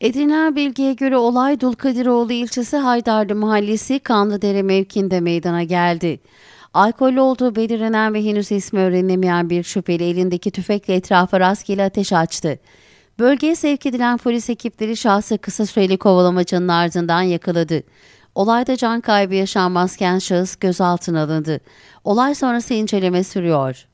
Edinilen bilgiye göre olay Dulkadiroğlu ilçesi Haydarlı Mahallesi Kanlıdere mevkinde meydana geldi. Alkollü olduğu belirlenen ve henüz ismi öğrenilemeyen bir şüpheli elindeki tüfekle etrafa rastgele ateş açtı. Bölgeye sevk edilen polis ekipleri şahsı kısa süreli kovalamacanın ardından yakaladı. Olayda can kaybı yaşanmazken şahıs gözaltına alındı. Olay sonrası inceleme sürüyor.